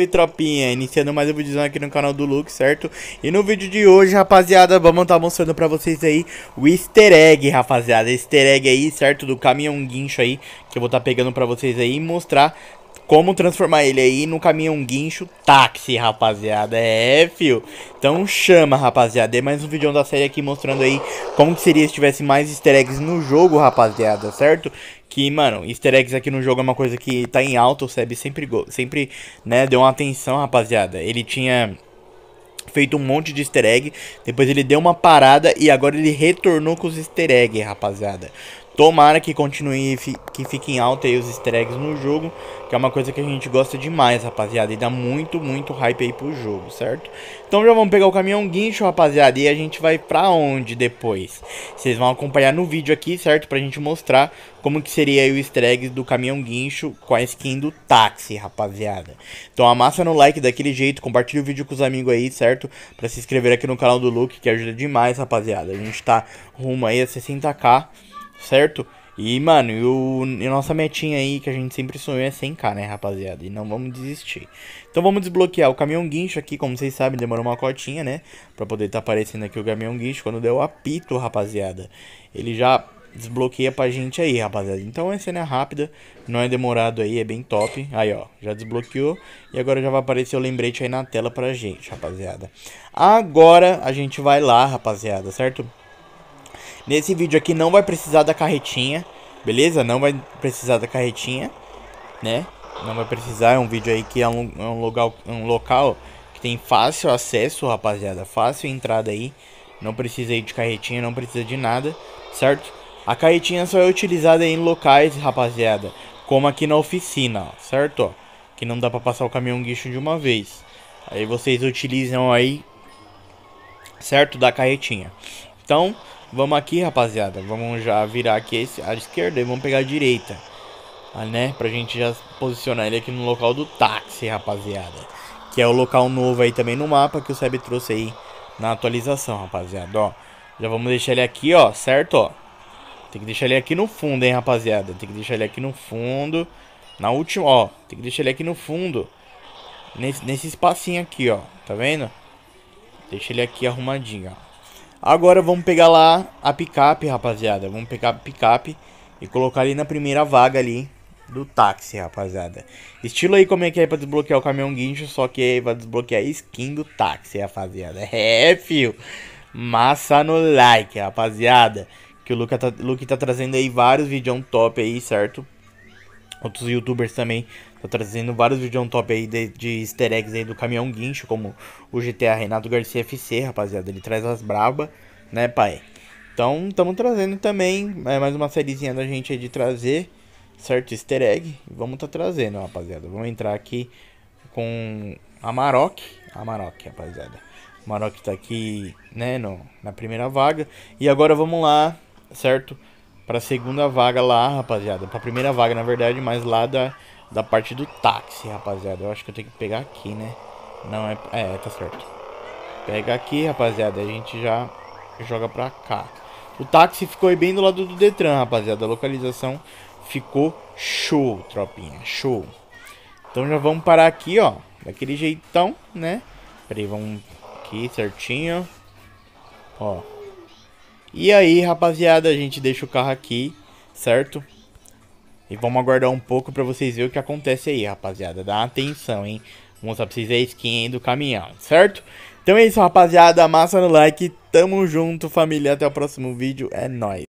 Salve tropinha, iniciando mais um vídeo aqui no canal do Luke, certo? E no vídeo de hoje, rapaziada, vamos estar tá mostrando pra vocês aí o easter egg, rapaziada Easter egg aí, certo? Do caminhão guincho aí, que eu vou estar tá pegando pra vocês aí e mostrar como transformar ele aí no caminhão guincho táxi, rapaziada. É, fio. Então chama, rapaziada. É mais um vídeo da série aqui mostrando aí como que seria se tivesse mais easter eggs no jogo, rapaziada, certo? Que, mano, easter eggs aqui no jogo é uma coisa que tá em alta, o Seb sempre, sempre né, deu uma atenção, rapaziada. Ele tinha feito um monte de easter egg, depois ele deu uma parada e agora ele retornou com os easter eggs, rapaziada. Tomara que continue, que fique em alta aí os easter eggs no jogo, que é uma coisa que a gente gosta demais, rapaziada, e dá muito, muito hype aí pro jogo, certo? Então já vamos pegar o caminhão guincho, rapaziada, e a gente vai pra onde depois? Vocês vão acompanhar no vídeo aqui, certo? Pra gente mostrar como que seria aí o easter egg do caminhão guincho com a skin do táxi, rapaziada. Então amassa no like daquele jeito, compartilha o vídeo com os amigos aí, certo? Pra se inscrever aqui no canal do Luke, que ajuda demais, rapaziada. A gente tá rumo aí a 60k certo? E, mano, e, o, e nossa metinha aí que a gente sempre sonhou é 100k, né, rapaziada? E não vamos desistir. Então vamos desbloquear o caminhão guincho aqui, como vocês sabem, demorou uma cotinha, né? Pra poder estar tá aparecendo aqui o caminhão guincho. Quando der o apito, rapaziada, ele já desbloqueia pra gente aí, rapaziada. Então é cena rápida, não é demorado aí, é bem top. Aí, ó, já desbloqueou. E agora já vai aparecer o lembrete aí na tela pra gente, rapaziada. Agora a gente vai lá, rapaziada, certo? Nesse vídeo aqui não vai precisar da carretinha, beleza? Não vai precisar da carretinha, né? Não vai precisar, é um vídeo aí que é um, é um, local, é um local que tem fácil acesso, rapaziada. Fácil entrada aí. Não precisa aí de carretinha, não precisa de nada, certo? A carretinha só é utilizada em locais, rapaziada. Como aqui na oficina, ó, certo? Ó, que não dá pra passar o caminhão guicho de uma vez. Aí vocês utilizam aí, certo? Da carretinha. Então, Vamos aqui, rapaziada. Vamos já virar aqui esse, a esquerda e vamos pegar a direita. Ah, né? Pra gente já posicionar ele aqui no local do táxi, rapaziada. Que é o local novo aí também no mapa que o Seb trouxe aí na atualização, rapaziada. Ó, já vamos deixar ele aqui, ó, certo? Ó. Tem que deixar ele aqui no fundo, hein, rapaziada. Tem que deixar ele aqui no fundo. Na última, ó. Tem que deixar ele aqui no fundo. Nesse, nesse espacinho aqui, ó. Tá vendo? Deixa ele aqui arrumadinho, ó. Agora vamos pegar lá a picape, rapaziada. Vamos pegar a picape e colocar ali na primeira vaga ali do táxi, rapaziada. Estilo aí como é que é pra desbloquear o caminhão guincho, só que aí vai desbloquear a skin do táxi, rapaziada. É, fio. Massa no like, rapaziada. Que o Luke tá, Luke tá trazendo aí vários vídeos top aí, certo? outros youtubers também estão tá trazendo vários vídeos on top aí de, de easter eggs aí do caminhão guincho, como o GTA Renato Garcia FC, rapaziada. Ele traz as braba, né, pai? Então, estamos trazendo também é, mais uma sériezinha da gente aí de trazer, certo? Easter egg. Vamos tá trazendo, rapaziada. Vamos entrar aqui com a Maroc. A Maroc, rapaziada. Maroc tá aqui, né, no, na primeira vaga. E agora vamos lá, certo? pra segunda vaga lá, rapaziada. Pra primeira vaga, na verdade, mas lá da, da parte do táxi, rapaziada. Eu acho que eu tenho que pegar aqui, né? Não, é... É, tá certo. Pega aqui, rapaziada. A gente já joga pra cá. O táxi ficou bem do lado do Detran, rapaziada. A localização ficou show, tropinha. Show. Então já vamos parar aqui, ó. Daquele jeitão, né? Peraí, vamos aqui certinho. Ó. E aí, rapaziada, a gente deixa o carro aqui, certo? E vamos aguardar um pouco pra vocês verem o que acontece aí, rapaziada. Dá atenção, hein? Vou mostrar pra vocês a skin do caminhão, certo? Então é isso, rapaziada. Massa no like. Tamo junto, família. Até o próximo vídeo. É nóis.